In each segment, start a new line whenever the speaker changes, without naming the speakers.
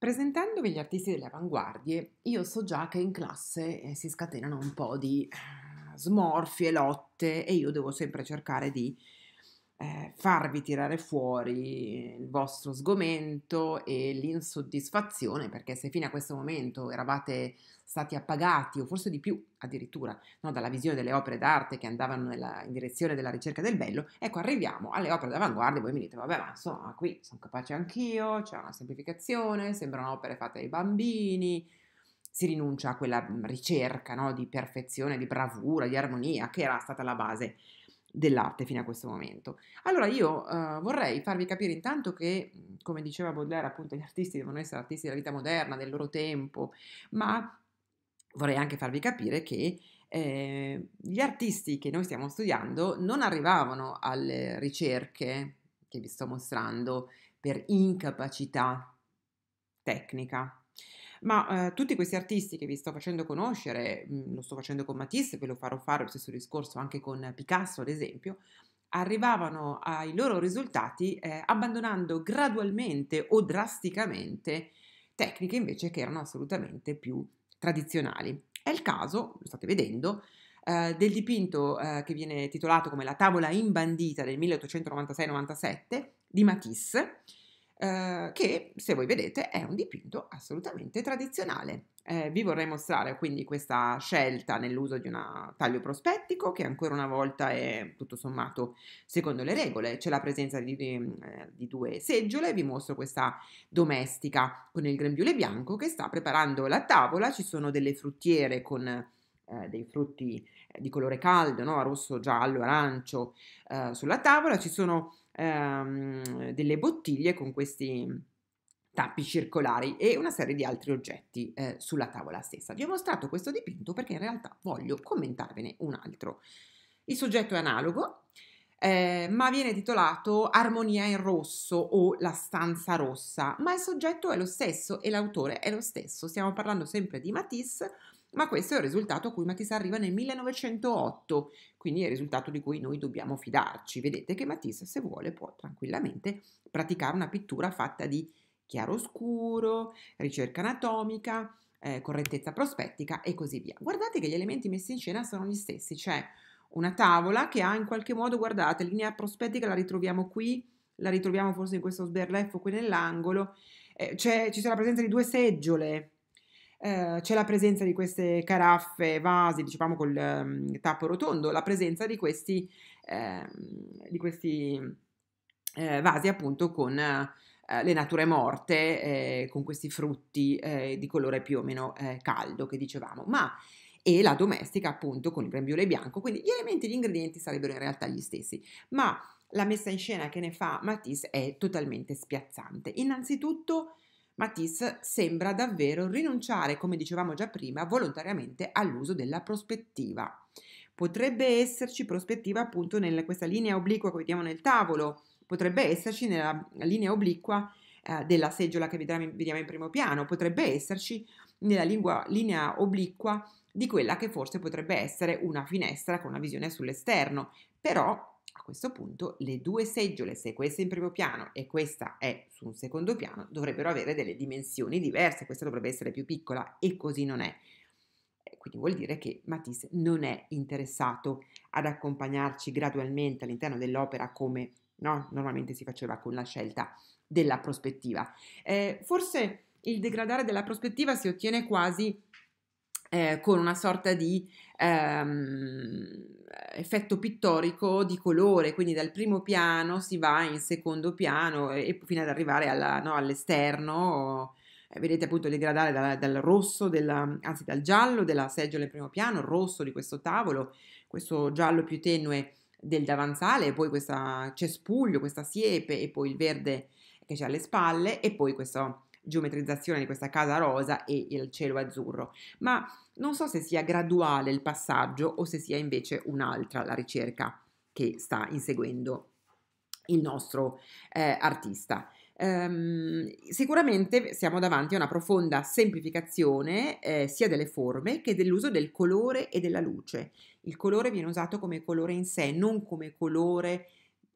Presentandovi gli artisti delle avanguardie, io so già che in classe eh, si scatenano un po' di eh, smorfie, lotte e io devo sempre cercare di eh, farvi tirare fuori il vostro sgomento e l'insoddisfazione, perché se fino a questo momento eravate stati appagati o forse di più addirittura no, dalla visione delle opere d'arte che andavano nella, in direzione della ricerca del bello, ecco arriviamo alle opere d'avanguardia e voi mi dite vabbè ma insomma qui sono capace anch'io, c'è una semplificazione, sembrano opere fatte ai bambini, si rinuncia a quella ricerca no, di perfezione, di bravura, di armonia che era stata la base dell'arte fino a questo momento. Allora io eh, vorrei farvi capire intanto che, mm, come diceva Baudelaire, appunto gli artisti devono essere artisti della vita moderna, del loro tempo, ma vorrei anche farvi capire che eh, gli artisti che noi stiamo studiando non arrivavano alle ricerche che vi sto mostrando per incapacità tecnica, ma eh, tutti questi artisti che vi sto facendo conoscere, mh, mhmm, lo sto facendo con Matisse, ve lo farò fare lo stesso discorso anche con Picasso, ad esempio, arrivavano ai loro risultati eh, abbandonando gradualmente o drasticamente tecniche invece che erano assolutamente più tradizionali. È il caso, lo state vedendo, eh, del dipinto eh, che viene titolato come La tavola imbandita del 1896-97 di Matisse, eh, che se voi vedete è un dipinto assolutamente tradizionale. Eh, vi vorrei mostrare quindi questa scelta nell'uso di un taglio prospettico che ancora una volta è tutto sommato secondo le regole. C'è la presenza di, di, mm, eh, di due seggiole, vi mostro questa domestica con il grembiule bianco che sta preparando la tavola, ci sono delle fruttiere con eh, dei frutti di colore caldo, no? rosso, giallo, arancio eh, sulla tavola, ci sono ehm, delle bottiglie con questi tappi circolari e una serie di altri oggetti eh, sulla tavola stessa. Vi ho mostrato questo dipinto perché in realtà voglio commentarvene un altro. Il soggetto è analogo, eh, ma viene titolato Armonia in rosso o La stanza rossa, ma il soggetto è lo stesso e l'autore è lo stesso. Stiamo parlando sempre di Matisse, ma questo è il risultato a cui Matisse arriva nel 1908, quindi è il risultato di cui noi dobbiamo fidarci. Vedete che Matisse, se vuole, può tranquillamente praticare una pittura fatta di chiaroscuro, ricerca anatomica, eh, correttezza prospettica e così via. Guardate che gli elementi messi in scena sono gli stessi, c'è una tavola che ha in qualche modo, guardate, linea prospettica la ritroviamo qui, la ritroviamo forse in questo sberleffo qui nell'angolo, eh, c'è, ci sarà la presenza di due seggiole, Ehm, c'è la presenza di queste caraffe, vasi, diciamo col um, tappo rotondo, la presenza di questi, eh, di questi eh, vasi appunto con eh, le nature morte, eh, con questi frutti eh, di colore più o meno caldo che dicevamo, ma e la domestica appunto con il grembiule bianco, quindi gli elementi gli ingredienti sarebbero in realtà gli stessi, ma la messa in scena che ne fa Matisse è totalmente spiazzante. Innanzitutto Matisse sembra davvero rinunciare, come dicevamo già prima, volontariamente all'uso della prospettiva. Potrebbe esserci prospettiva appunto in questa linea obliqua che vediamo nel tavolo, potrebbe esserci nella linea obliqua eh, della seggiola che vediamo in primo piano, potrebbe esserci nella lingua, linea obliqua di quella che forse potrebbe essere una finestra con una visione sull'esterno, però a questo punto le due seggiole, se questa è in primo piano e questa è su un secondo piano, dovrebbero avere delle dimensioni diverse, questa dovrebbe essere più piccola e così non è. Eh, quindi vuol dire che Matisse non è interessato ad accompagnarci gradualmente all'interno dell'opera come no? normalmente si faceva con la scelta della prospettiva. Eh, forse il degradare della prospettiva si ottiene quasi eh, con una sorta di ehm, effetto pittorico di colore, quindi dal primo piano si va in secondo piano e, fino ad arrivare alla, no, all'esterno, eh, vedete appunto il degradare dal, dal rosso, della, anzi dal giallo della seggiola in primo piano, il rosso di questo tavolo, questo giallo più tenue del davanzale, poi questo cespuglio, questa siepe e poi il verde che c'è alle spalle e poi questo geometrizzazione di questa casa rosa e il cielo azzurro, ma non so se sia graduale il passaggio o se sia invece un'altra la ricerca che sta inseguendo il nostro eh, artista. Um, sicuramente siamo davanti a una profonda semplificazione eh, sia delle forme che dell'uso del colore e della luce. Il colore viene usato come colore in sé, non come colore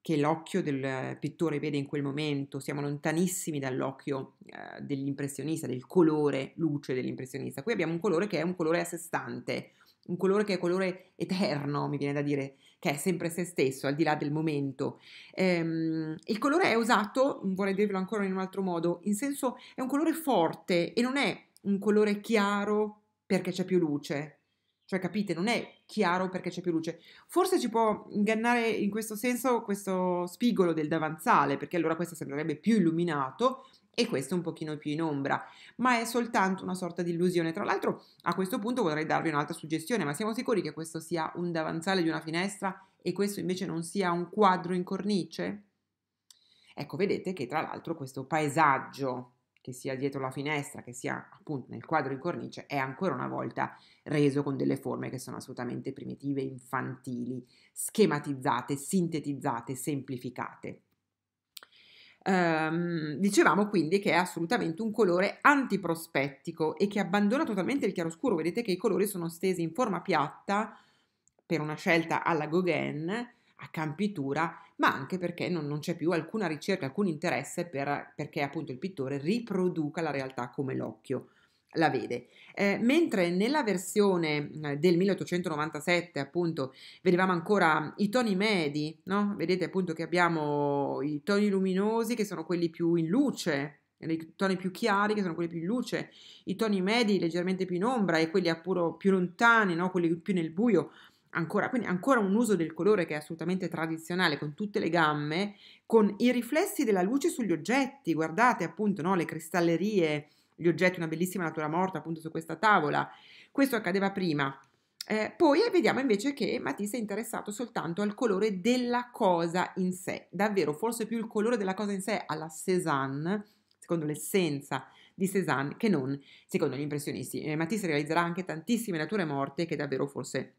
che l'occhio del pittore vede in quel momento, siamo lontanissimi dall'occhio eh, dell'impressionista, del colore luce dell'impressionista. Qui abbiamo un colore che è un colore a sé stante, un colore che è colore eterno, mi viene da dire, che è sempre se stesso, al di là del momento. Ehm, il colore è usato, vorrei dirvelo ancora in un altro modo, in senso è un colore forte e non è un colore chiaro perché c'è più luce. Cioè, capite, non è chiaro perché c'è più luce. Forse ci può ingannare in questo senso questo spigolo del davanzale, perché allora questo sembrerebbe più illuminato e questo un pochino più in ombra, ma è soltanto una sorta di illusione. Tra l'altro, a questo punto vorrei darvi un'altra suggestione, ma siamo sicuri che questo sia un davanzale di una finestra e questo invece non sia un quadro in cornice? Ecco, vedete che tra l'altro questo paesaggio che sia dietro la finestra, che sia appunto nel quadro in cornice, è ancora una volta reso con delle forme che sono assolutamente primitive, infantili, schematizzate, sintetizzate, semplificate. Um, dicevamo quindi che è assolutamente un colore antiprospettico e che abbandona totalmente il chiaroscuro. Vedete che i colori sono stesi in forma piatta per una scelta alla Gauguin a Campitura, ma anche perché non, non c'è più alcuna ricerca, alcun interesse per, perché appunto il pittore riproduca la realtà come l'occhio la vede. Eh, mentre nella versione eh, del 1897, appunto, vedevamo ancora i toni medi, no? Vedete appunto che abbiamo i toni luminosi che sono quelli più in luce, i toni più chiari che sono quelli più in luce, i toni medi leggermente più in ombra e quelli a più lontani, no? quelli più nel buio, ancora, quindi ancora un uso del colore che è assolutamente tradizionale, con tutte le gamme, con i riflessi della luce sugli oggetti, guardate appunto no, le cristallerie, gli oggetti, una bellissima natura morta appunto su questa tavola, questo accadeva prima. Eh, poi vediamo invece che Matisse è interessato soltanto al colore della cosa in sé, davvero forse più il colore della cosa in sé alla Cézanne, secondo l'essenza di Cézanne, che non secondo gli impressionisti. Eh, Matisse realizzerà anche tantissime nature morte che davvero forse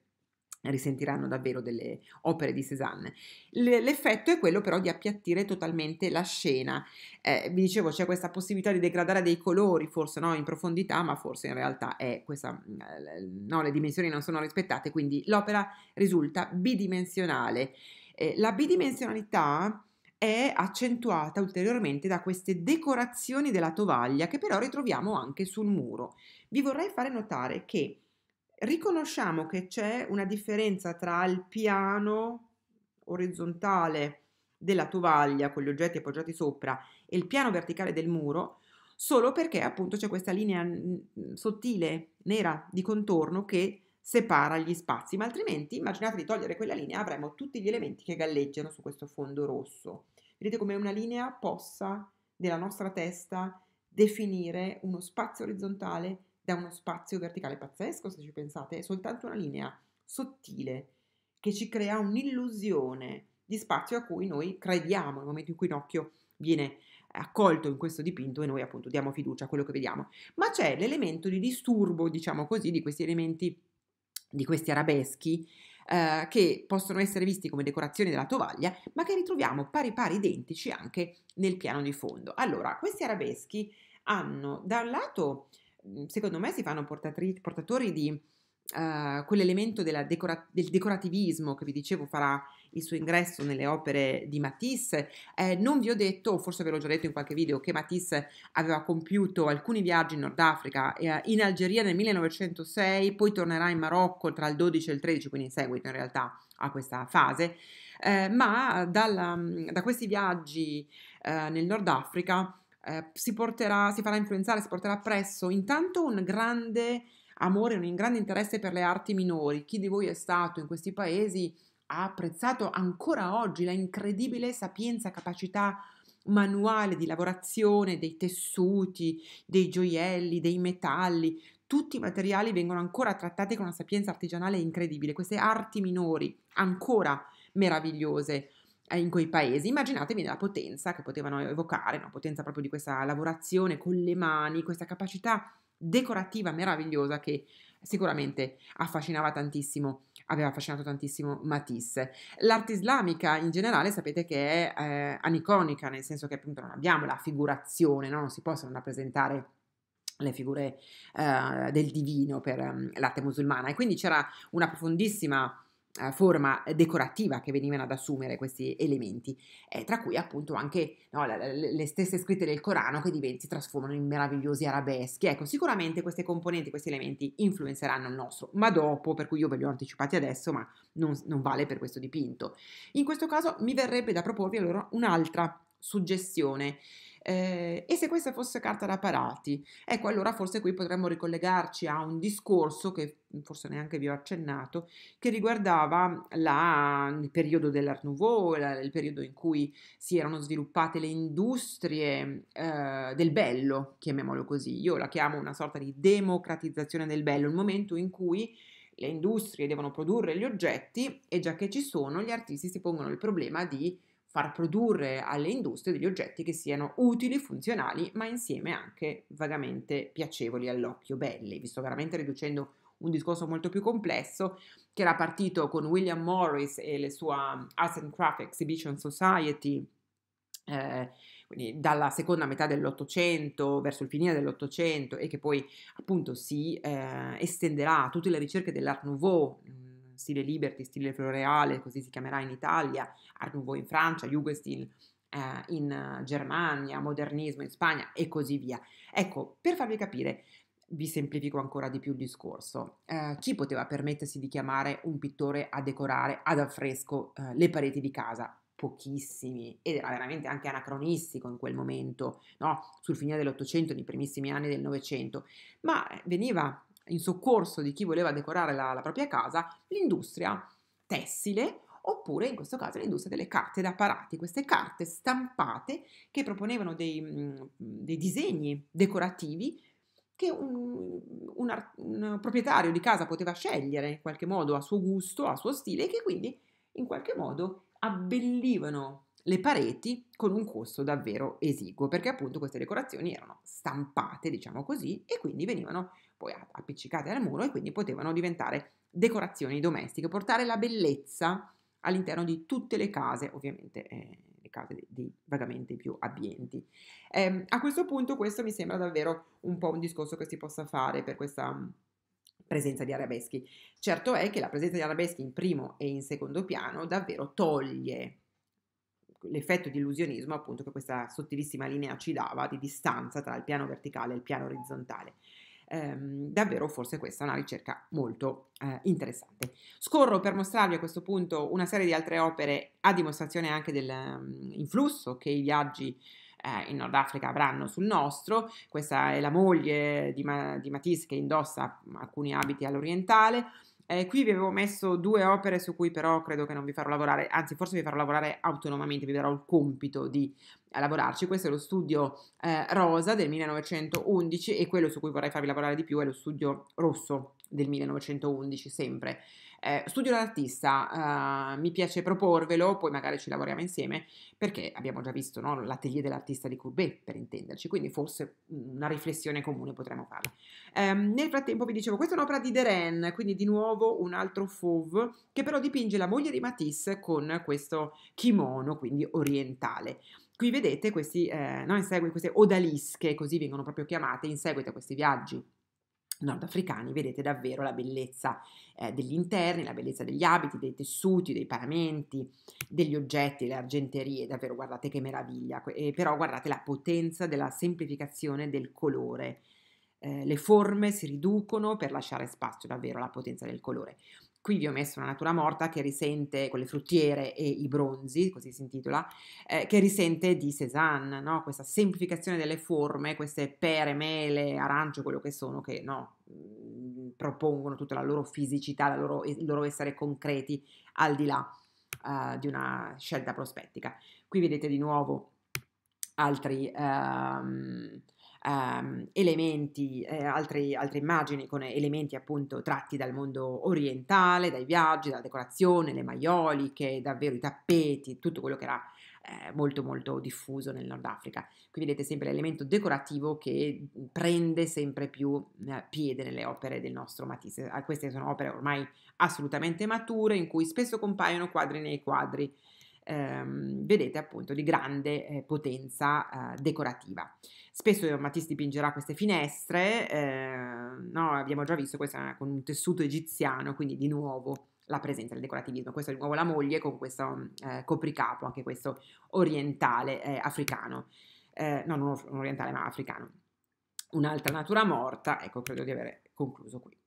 risentiranno davvero delle opere di Cézanne. L'effetto è quello però di appiattire totalmente la scena. Eh, vi dicevo c'è questa possibilità di degradare dei colori, forse no in profondità, ma forse in realtà è questa, mm, no, le dimensioni non sono rispettate, quindi l'opera risulta bidimensionale. Eh, la bidimensionalità è accentuata ulteriormente da queste decorazioni della tovaglia che però ritroviamo anche sul muro. Vi vorrei fare notare che riconosciamo che c'è una differenza tra il piano orizzontale della tovaglia con gli oggetti appoggiati sopra e il piano verticale del muro solo perché appunto c'è questa linea sottile nera di contorno che separa gli spazi, ma altrimenti immaginate di togliere quella linea avremo tutti gli elementi che galleggiano su questo fondo rosso. Vedete come una linea possa nella nostra testa definire uno spazio orizzontale da uno spazio verticale pazzesco, se ci pensate, è soltanto una linea sottile che ci crea un'illusione di spazio a cui noi crediamo nel momento in cui un occhio viene accolto in questo dipinto e noi appunto diamo fiducia a quello che vediamo. Ma c'è l'elemento di disturbo, diciamo così, di questi elementi, di questi arabeschi, eh, che possono essere visti come decorazioni della tovaglia, ma che ritroviamo pari pari identici anche nel piano di fondo. Allora, questi arabeschi hanno da un lato Mhmm, secondo me si fanno portatri- portatori di uh, quell'elemento decora- del decorativismo che vi dicevo farà il suo ingresso nelle opere di Matisse. Eh, non vi ho detto, forse ve l'ho già detto in qualche video, che Matisse aveva compiuto alcuni viaggi in Nord Africa, eh, in Algeria nel 1906, poi tornerà in Marocco tra il 12 e il 13, quindi in seguito in realtà a questa fase, eh, ma dalla, mhmm, da questi viaggi eh, nel Nord Africa eh, si, porterà, si farà influenzare, si porterà presso intanto un grande amore, un grande interesse per le arti minori. Chi di voi è stato in questi paesi ha apprezzato ancora oggi la incredibile sapienza, capacità manuale di lavorazione dei tessuti, dei gioielli, dei metalli. Tutti i materiali vengono ancora trattati con una sapienza artigianale incredibile. Queste arti minori ancora meravigliose eh, in quei paesi. Immaginatevi la potenza che potevano evocare, la no? potenza proprio di questa lavorazione con le mani, questa capacità decorativa meravigliosa che sicuramente affascinava tantissimo, aveva affascinato tantissimo Matisse. L'arte islamica in generale sapete che è eh, aniconica, nel senso che appunto non abbiamo la figurazione, no? non si possono rappresentare le figure eh, del divino per um, l'arte musulmana e quindi c'era una profondissima eh, forma decorativa che venivano ad assumere questi elementi, eh, tra cui appunto anche no, le stesse scritte del Corano che divent- si trasformano in meravigliosi arabeschi. Ecco, sicuramente queste componenti, questi elementi influenzeranno il nostro, ma dopo, per cui io ve li ho anticipati adesso, ma non, non vale per questo dipinto. In questo caso mi verrebbe da proporvi allora un'altra suggestione eh, e se questa fosse carta da parati? Ecco, allora forse qui potremmo ricollegarci a un discorso che mhmm, forse neanche vi ho accennato, che riguardava la, il periodo dell'Art Nouveau, il periodo in cui si erano sviluppate le industrie eh, del bello, chiamiamolo così. Io la chiamo una sorta di democratizzazione del bello, il momento in cui le industrie devono produrre gli oggetti e già che ci sono, gli artisti si pongono il problema di far produrre alle industrie degli oggetti che siano utili, funzionali, ma insieme anche vagamente piacevoli all'occhio, belli. Vi sto veramente riducendo un discorso molto più complesso che era partito con William Morris e la sua um, Arts and Craft Exhibition Society. Eh, quindi dalla seconda metà dell'Ottocento verso il finire dell'Ottocento e che poi appunto si eh, estenderà a tutte le ricerche dell'Art Nouveau stile Liberty, stile Floreale, così si chiamerà in Italia, Art Nouveau in Francia, Jugendstil eh, in eh, Germania, Modernismo in Spagna e così via. Ecco, per farvi capire, vi semplifico ancora di più il discorso. Eh, chi poteva permettersi di chiamare un pittore a decorare ad affresco eh, le pareti di casa? Pochissimi, ed era veramente anche anacronistico in quel momento, no? sul finire dell'Ottocento, nei primissimi anni del Novecento, ma eh, veniva in soccorso di chi voleva decorare la, la propria casa, l'industria tessile oppure in questo caso l'industria delle carte da parati, queste carte stampate che proponevano dei, mm, dei disegni decorativi che un, un, un, proprietario di casa poteva scegliere in qualche modo a suo gusto, a suo stile e che quindi in qualche modo abbellivano le pareti con un costo davvero esiguo perché appunto queste decorazioni erano stampate diciamo così e quindi venivano poi appiccicate al muro e quindi potevano diventare decorazioni domestiche, portare la bellezza all'interno di tutte le case, ovviamente eh, le case di, vagamente più abbienti. Eh, a questo punto questo mi sembra davvero un po' un discorso che si possa fare per questa mm, presenza di arabeschi. Certo è che la presenza di arabeschi in primo e in secondo piano davvero toglie l'effetto di illusionismo appunto che questa sottilissima linea ci dava di distanza tra il piano verticale e il piano orizzontale ehm, davvero forse questa è una ricerca molto eh, interessante. Scorro per mostrarvi a questo punto una serie di altre opere a dimostrazione anche dell'influsso mm, um, che i viaggi eh, in Nord Africa avranno sul nostro. Questa è la moglie di, Ma- di Matisse che indossa alcuni abiti all'orientale. Eh, qui vi avevo messo due opere su cui però credo che non vi farò lavorare, anzi forse vi farò lavorare autonomamente, vi darò il compito di eh, lavorarci. Questo è lo studio eh, rosa del 1911 e quello su cui vorrei farvi lavorare di più è lo studio rosso del 1911 sempre. Eh, studio l'artista, eh, mi piace proporvelo, poi magari ci lavoriamo insieme, perché abbiamo già visto no, l'atelier dell'artista di Courbet, per intenderci, quindi forse una riflessione comune potremmo farla. Eh, nel frattempo vi dicevo, questa è un'opera di Deren, quindi di nuovo un altro Fauve, che però dipinge la moglie di Matisse con questo kimono, quindi orientale. Qui vedete questi, eh, no, in seguito queste odalische, così vengono proprio chiamate, in seguito a questi viaggi nordafricani vedete davvero la bellezza eh, degli interni, la bellezza degli abiti, dei tessuti, dei paramenti, degli oggetti, le argenterie, davvero guardate che meraviglia, e eh, però guardate la potenza della semplificazione del colore. Eh, le forme si riducono per lasciare spazio davvero alla potenza del colore. Qui vi ho messo una natura morta che risente, con le fruttiere e i bronzi, così si intitola, eh, che risente di Cézanne, no? questa semplificazione delle forme, queste pere, mele, arancio, quello che sono, che no, Mhmm, propongono tutta la loro fisicità, la loro, il loro essere concreti al di là uh, di una scelta prospettica. Qui vedete di nuovo altri um, um, elementi, eh, altri, altre immagini con elementi appunto tratti dal mondo orientale, dai viaggi, dalla decorazione, le maioliche, davvero i tappeti, tutto quello che era eh, molto molto diffuso nel Nord Africa. Qui vedete sempre l'elemento decorativo che mm, prende sempre più eh, piede nelle opere del nostro Matisse. Ah, queste sono opere ormai assolutamente mature in cui spesso compaiono quadri nei quadri. Ehm, vedete appunto di grande eh, potenza eh, decorativa. Spesso Matisse dipingerà queste finestre, eh, no, abbiamo già visto questa con un tessuto egiziano, quindi di nuovo la presenza del decorativismo. Questo è di nuovo la moglie con questo eh, copricapo, anche questo orientale eh, africano, eh, no, non orientale ma africano. Un'altra natura morta, ecco, credo di aver concluso qui.